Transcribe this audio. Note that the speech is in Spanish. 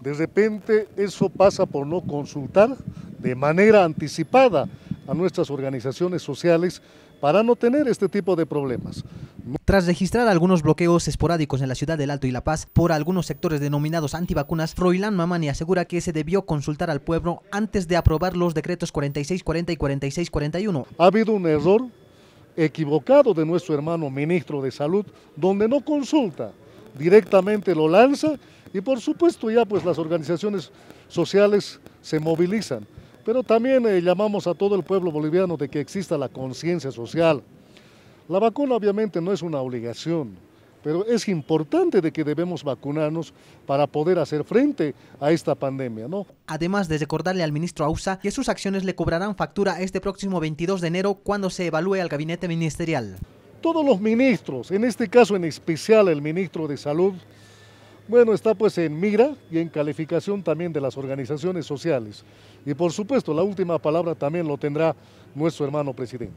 De repente eso pasa por no consultar de manera anticipada a nuestras organizaciones sociales para no tener este tipo de problemas. Tras registrar algunos bloqueos esporádicos en la ciudad del Alto y La Paz por algunos sectores denominados antivacunas, Froilán Mamani asegura que se debió consultar al pueblo antes de aprobar los decretos 4640 y 4641. Ha habido un error equivocado de nuestro hermano ministro de Salud, donde no consulta directamente lo lanza y por supuesto ya pues las organizaciones sociales se movilizan. Pero también eh, llamamos a todo el pueblo boliviano de que exista la conciencia social. La vacuna obviamente no es una obligación, pero es importante de que debemos vacunarnos para poder hacer frente a esta pandemia, ¿no? Además de recordarle al ministro Ausa que sus acciones le cobrarán factura este próximo 22 de enero cuando se evalúe al gabinete ministerial todos los ministros, en este caso en especial el ministro de Salud, bueno, está pues en mira y en calificación también de las organizaciones sociales. Y por supuesto, la última palabra también lo tendrá nuestro hermano presidente.